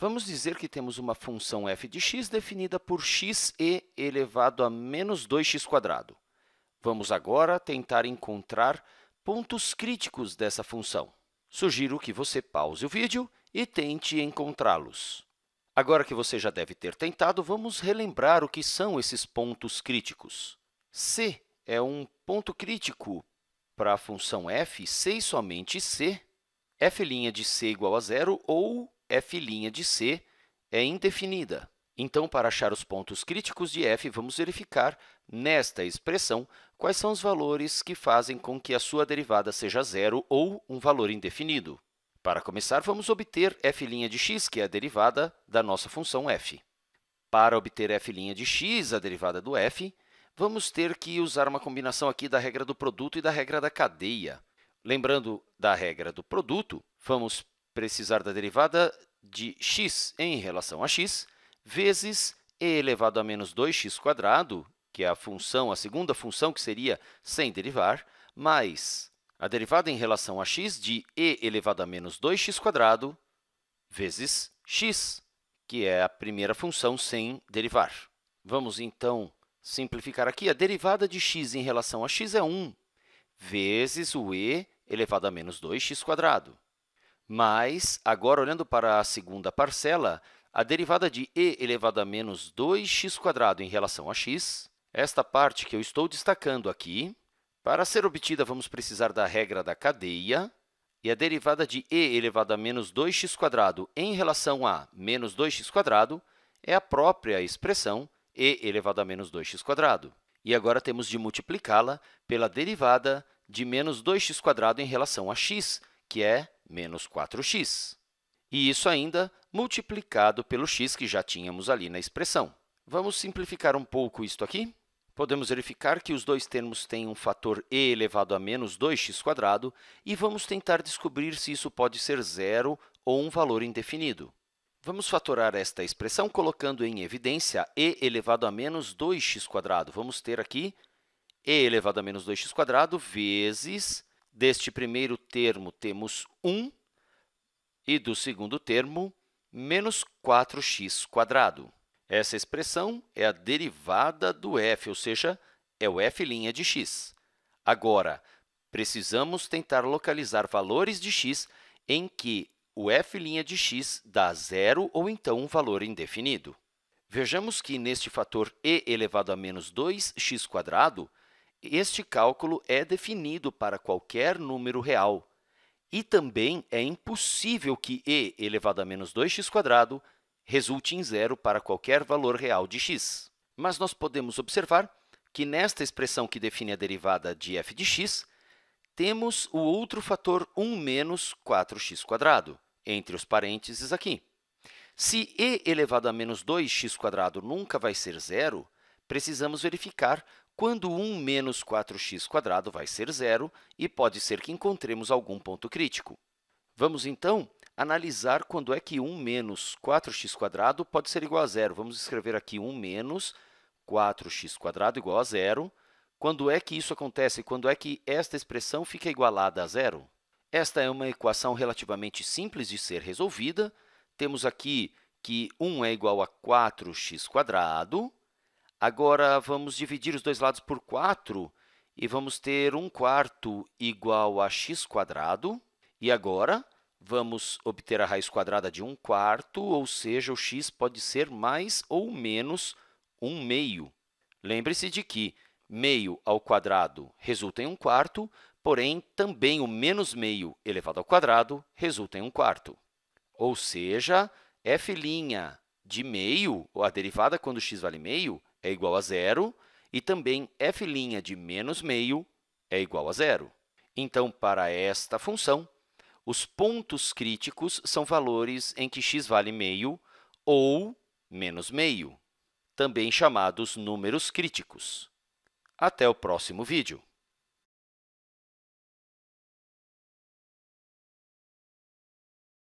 Vamos dizer que temos uma função f de x definida por xe elevado a menos 2x². Vamos agora tentar encontrar pontos críticos dessa função. Sugiro que você pause o vídeo e tente encontrá-los. Agora que você já deve ter tentado, vamos relembrar o que são esses pontos críticos. C é um ponto crítico para a função f, C e somente C, f' de C igual a zero ou f' de C é indefinida. Então, para achar os pontos críticos de f, vamos verificar, nesta expressão, quais são os valores que fazem com que a sua derivada seja zero ou um valor indefinido. Para começar, vamos obter f' de x, que é a derivada da nossa função f. Para obter f' de x, a derivada do f, vamos ter que usar uma combinação aqui da regra do produto e da regra da cadeia. Lembrando da regra do produto, vamos precisar da derivada de x em relação a x, vezes e elevado a menos 2x², que é a função, a segunda função, que seria sem derivar, mais a derivada em relação a x de e elevado a menos 2x², vezes x, que é a primeira função sem derivar. Vamos, então, simplificar aqui. A derivada de x em relação a x é 1, vezes o e elevado a menos 2x². Mas, agora olhando para a segunda parcela, a derivada de e elevado a menos 2x² em relação a x, esta parte que eu estou destacando aqui, para ser obtida, vamos precisar da regra da cadeia, e a derivada de e elevado a menos 2x² em relação a menos 2x² é a própria expressão e elevado a menos 2x². E agora temos de multiplicá-la pela derivada de menos 2x² em relação a x, que é menos 4x. E isso ainda multiplicado pelo x que já tínhamos ali na expressão. Vamos simplificar um pouco isto aqui? Podemos verificar que os dois termos têm um fator e elevado a menos 2x, e vamos tentar descobrir se isso pode ser zero ou um valor indefinido. Vamos fatorar esta expressão colocando em evidência e elevado a menos 2x. Vamos ter aqui e elevado a menos 2x vezes Deste primeiro termo temos 1 e do segundo termo, menos 4x². Essa expressão é a derivada do f, ou seja, é o f' de x. Agora, precisamos tentar localizar valores de x em que o f' de x dá zero ou então um valor indefinido. Vejamos que, neste fator e elevado a menos 2 x este cálculo é definido para qualquer número real e também é impossível que e elevado a menos 2x² resulte em zero para qualquer valor real de x. Mas nós podemos observar que nesta expressão que define a derivada de f de x, temos o outro fator 1 menos 4x², entre os parênteses aqui. Se e elevado a menos 2x² nunca vai ser zero, precisamos verificar quando 1 menos 4x² vai ser zero e pode ser que encontremos algum ponto crítico. Vamos, então, analisar quando é que 1 menos 4x² pode ser igual a zero. Vamos escrever aqui 1 menos 4x² igual a zero. Quando é que isso acontece? Quando é que esta expressão fica igualada a zero? Esta é uma equação relativamente simples de ser resolvida. Temos aqui que 1 é igual a 4x², Agora vamos dividir os dois lados por 4 e vamos ter 1 quarto igual a x quadrado. E agora vamos obter a raiz quadrada de 1 quarto, ou seja, o x pode ser mais ou menos 1 meio. Lembre-se de que meio ao quadrado resulta em 1 quarto, porém, também o menos meio elevado ao quadrado resulta em 1 quarto. Ou seja, f' de meio, ou a derivada quando x vale meio, é igual a zero e também f' de menos meio é igual a zero. Então, para esta função, os pontos críticos são valores em que x vale meio ou menos meio, também chamados números críticos. Até o próximo vídeo!